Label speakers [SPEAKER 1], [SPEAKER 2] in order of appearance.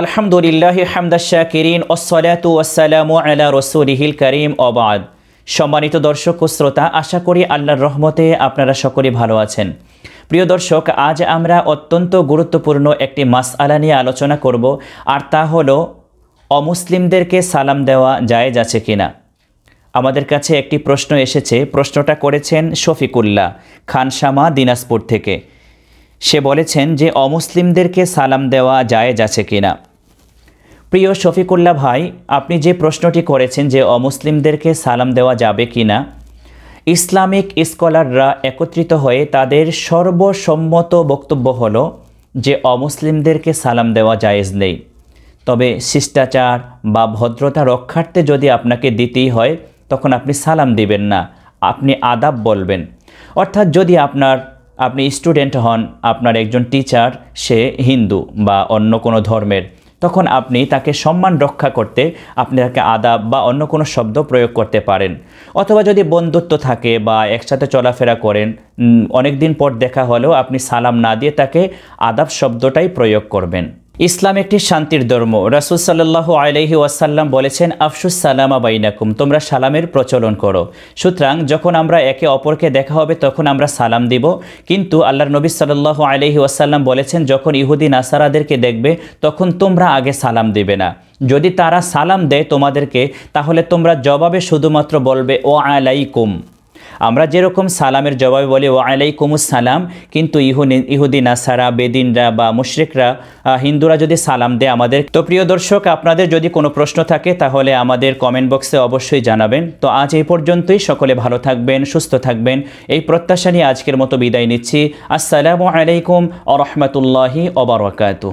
[SPEAKER 1] আলহামদুলিল্লাহ হামদা শাকিরিন ওসলাত ওয়াসালাম আলা রসুলিহিল করিম অবাদ সম্মানিত দর্শক ও শ্রোতা আশা করি আল্লাহর রহমতে আপনারা সকলে ভালো আছেন প্রিয় দর্শক আজ আমরা অত্যন্ত গুরুত্বপূর্ণ একটি মাসআলা নিয়ে আলোচনা করব আর তা হলো অমুসলিমদেরকে সালাম দেওয়া জায়েজ আছে কিনা আমাদের কাছে একটি প্রশ্ন এসেছে প্রশ্নটা করেছেন শফিকুল্লাহ খানসামা দিনাজপুর থেকে সে বলেছেন যে অমুসলিমদেরকে সালাম দেওয়া জায়েজ আছে কিনা প্রিয় শফিকুল্লাহ ভাই আপনি যে প্রশ্নটি করেছেন যে অমুসলিমদেরকে সালাম দেওয়া যাবে কিনা ইসলামিক স্কলাররা একত্রিত হয়ে তাদের সর্বসম্মত বক্তব্য হলো যে অমুসলিমদেরকে সালাম দেওয়া জায়েজ নেই তবে শিষ্টাচার বা ভদ্রতা রক্ষার্থে যদি আপনাকে দিতেই হয় তখন আপনি সালাম দিবেন না আপনি আদাব বলবেন অর্থাৎ যদি আপনার আপনি স্টুডেন্ট হন আপনার একজন টিচার সে হিন্দু বা অন্য কোনো ধর্মের তখন আপনি তাকে সম্মান রক্ষা করতে আপনি তাকে আদাব বা অন্য কোনো শব্দ প্রয়োগ করতে পারেন অথবা যদি বন্ধুত্ব থাকে বা একসাথে চলাফেরা করেন অনেক দিন পর দেখা হলেও আপনি সালাম না দিয়ে তাকে আদাব শব্দটাই প্রয়োগ করবেন ইসলাম একটি শান্তির ধর্ম রাসুল সাল্লাহ আলহি ওয়াসাল্লাম বলেছেন আফসুস সালামা বাইনাকুম তোমরা সালামের প্রচলন করো সুতরাং যখন আমরা একে অপরকে দেখা হবে তখন আমরা সালাম দিব কিন্তু আল্লাহর নবী সাল্লাহ আলহি ওয়াসাল্লাম বলেছেন যখন ইহুদি নাসারাদেরকে দেখবে তখন তোমরা আগে সালাম দিবে না যদি তারা সালাম দেয় তোমাদেরকে তাহলে তোমরা জবাবে শুধুমাত্র বলবে ও আলাইকুম আমরা যেরকম সালামের জবাবে বলি ও আলাইকুমুস সালাম কিন্তু ইহুদি নাসারা বেদিনরা বা মুশ্রিকরা হিন্দুরা যদি সালাম দেয় আমাদের তো প্রিয় দর্শক আপনাদের যদি কোনো প্রশ্ন থাকে তাহলে আমাদের কমেন্ট বক্সে অবশ্যই জানাবেন তো আজ এই পর্যন্তই সকলে ভালো থাকবেন সুস্থ থাকবেন এই প্রত্যাশা নিয়ে আজকের মতো বিদায় নিচ্ছি আসসালামু আলাইকুম আ রহমতুল্লাহি অবরকাত